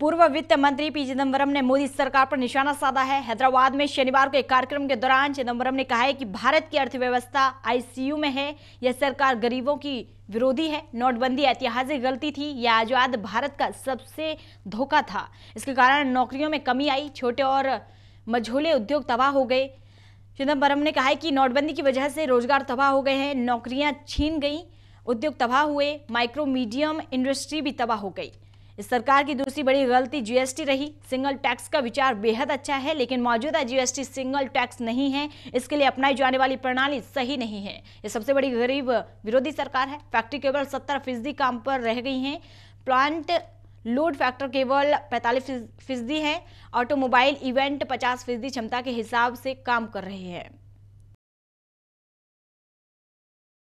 पूर्व वित्त मंत्री पी चिदम्बरम ने मोदी सरकार पर निशाना साधा है हैदराबाद में शनिवार को एक कार्यक्रम के दौरान चिदम्बरम ने कहा है कि भारत की अर्थव्यवस्था आईसीयू में है यह सरकार गरीबों की विरोधी है नोटबंदी ऐतिहासिक गलती थी यह आजाद भारत का सबसे धोखा था इसके कारण नौकरियों में कमी आई छोटे और मझोले उद्योग तबाह हो गए चिदम्बरम ने कहा है कि नोटबंदी की वजह से रोजगार तबाह हो गए हैं नौकरियाँ छीन गईं उद्योग तबाह हुए माइक्रो मीडियम इंडस्ट्री भी तबाह हो गई इस सरकार की दूसरी बड़ी गलती जीएसटी रही सिंगल टैक्स का विचार बेहद अच्छा है लेकिन मौजूदा जीएसटी सिंगल टैक्स नहीं है इसके लिए अपनाई जाने वाली प्रणाली सही नहीं है ये सबसे बड़ी गरीब विरोधी सरकार है फैक्ट्री केवल सत्तर फीसदी काम पर रह गई है प्लांट लोड फैक्टर केवल पैंतालीस फीसदी है ऑटोमोबाइल इवेंट पचास फीसदी क्षमता के हिसाब से काम कर रहे हैं